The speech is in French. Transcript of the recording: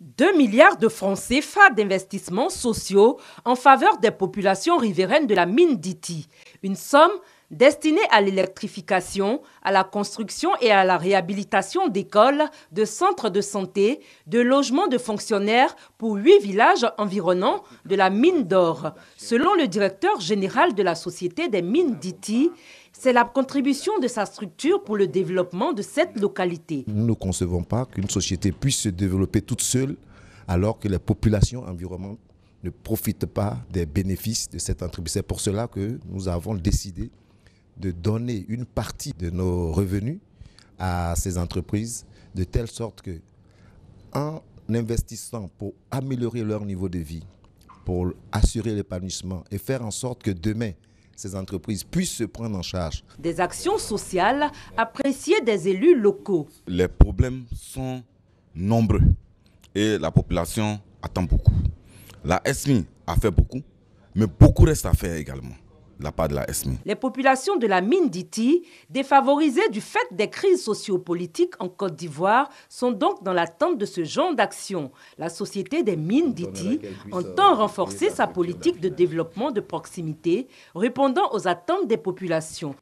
2 milliards de francs CFA d'investissements sociaux en faveur des populations riveraines de la mine d'Iti, une somme destiné à l'électrification, à la construction et à la réhabilitation d'écoles, de centres de santé, de logements de fonctionnaires pour huit villages environnants de la mine d'or. Selon le directeur général de la Société des mines d'Iti, c'est la contribution de sa structure pour le développement de cette localité. Nous ne concevons pas qu'une société puisse se développer toute seule alors que les populations environnantes ne profitent pas des bénéfices de cette entreprise. C'est pour cela que nous avons décidé de donner une partie de nos revenus à ces entreprises de telle sorte que, en investissant pour améliorer leur niveau de vie, pour assurer l'épanouissement et faire en sorte que demain, ces entreprises puissent se prendre en charge. Des actions sociales appréciées des élus locaux. Les problèmes sont nombreux et la population attend beaucoup. La SMI a fait beaucoup, mais beaucoup reste à faire également la part de la SMI. Les populations de la mine d'Iti, défavorisées du fait des crises sociopolitiques en Côte d'Ivoire, sont donc dans l'attente de ce genre d'action. La société des mines d'Iti entend euh, renforcer sa politique de développement de proximité, répondant aux attentes des populations.